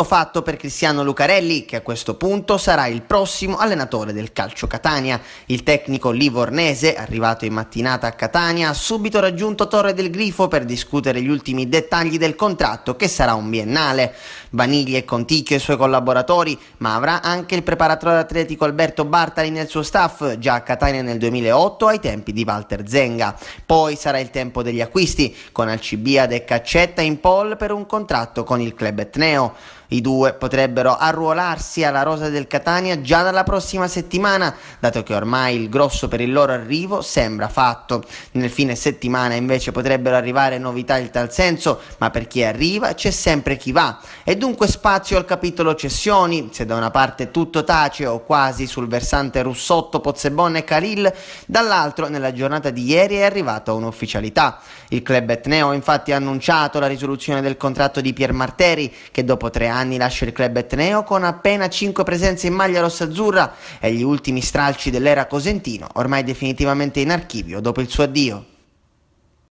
tutto fatto per Cristiano Lucarelli, che a questo punto sarà il prossimo allenatore del calcio Catania. Il tecnico livornese, arrivato in mattinata a Catania, ha subito raggiunto Torre del Grifo per discutere gli ultimi dettagli del contratto, che sarà un biennale. Vaniglia e Conticchio e i suoi collaboratori, ma avrà anche il preparatore atletico Alberto Bartali nel suo staff, già a Catania nel 2008 ai tempi di Walter Zenga. Poi sarà il tempo degli acquisti, con Alcibiade e Caccetta in pole per un contratto con il club etneo. I due potrebbero arruolarsi alla rosa del Catania già dalla prossima settimana, dato che ormai il grosso per il loro arrivo sembra fatto. Nel fine settimana invece potrebbero arrivare novità in tal senso, ma per chi arriva c'è sempre chi va. E dunque spazio al capitolo cessioni, se da una parte tutto tace o quasi sul versante Russotto, Pozzebon e Caril, dall'altro nella giornata di ieri è arrivata un'ufficialità. Il club etneo infatti ha annunciato la risoluzione del contratto di Pier Marteri che dopo tre anni anni lascia il club etneo con appena 5 presenze in maglia rossa-azzurra e gli ultimi stralci dell'era cosentino ormai definitivamente in archivio dopo il suo addio.